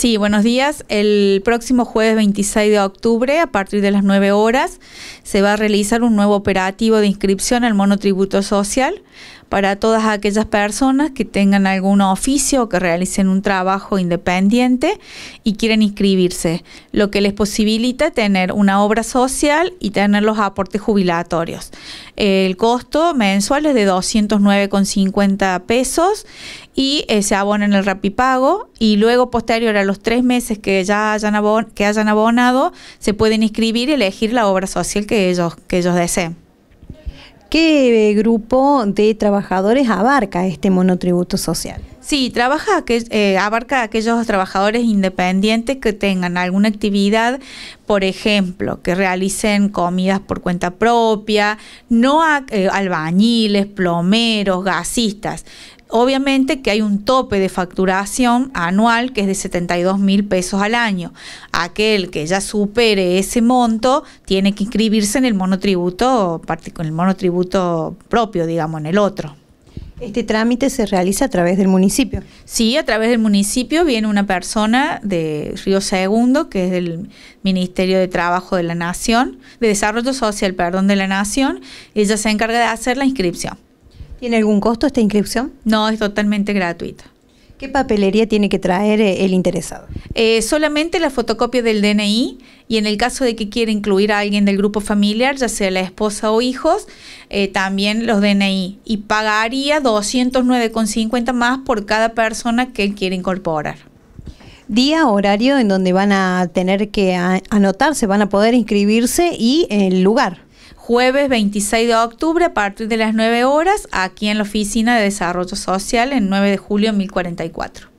Sí, buenos días. El próximo jueves 26 de octubre, a partir de las 9 horas, se va a realizar un nuevo operativo de inscripción al monotributo social para todas aquellas personas que tengan algún oficio o que realicen un trabajo independiente y quieren inscribirse, lo que les posibilita tener una obra social y tener los aportes jubilatorios. El costo mensual es de 209,50 pesos y eh, se abonan en el Rapipago y luego posterior a los tres meses que ya hayan, hayan abonado se pueden inscribir y elegir la obra social que ellos, que ellos deseen. ¿Qué eh, grupo de trabajadores abarca este monotributo social? Sí, trabaja eh, abarca a aquellos trabajadores independientes que tengan alguna actividad, por ejemplo, que realicen comidas por cuenta propia, no eh, albañiles, plomeros, gasistas. Obviamente que hay un tope de facturación anual que es de 72 mil pesos al año. Aquel que ya supere ese monto tiene que inscribirse en el monotributo, en el monotributo propio, digamos, en el otro. ¿Este trámite se realiza a través del municipio? Sí, a través del municipio viene una persona de Río Segundo, que es del Ministerio de Trabajo de la Nación, de Desarrollo Social, perdón, de la Nación. Ella se encarga de hacer la inscripción. ¿Tiene algún costo esta inscripción? No, es totalmente gratuita. ¿Qué papelería tiene que traer eh, el interesado? Eh, solamente la fotocopia del DNI y en el caso de que quiera incluir a alguien del grupo familiar, ya sea la esposa o hijos, eh, también los DNI. Y pagaría 209,50 más por cada persona que él quiere incorporar. Día, horario en donde van a tener que anotarse, van a poder inscribirse y el lugar jueves 26 de octubre a partir de las 9 horas aquí en la Oficina de Desarrollo Social en 9 de julio 1044.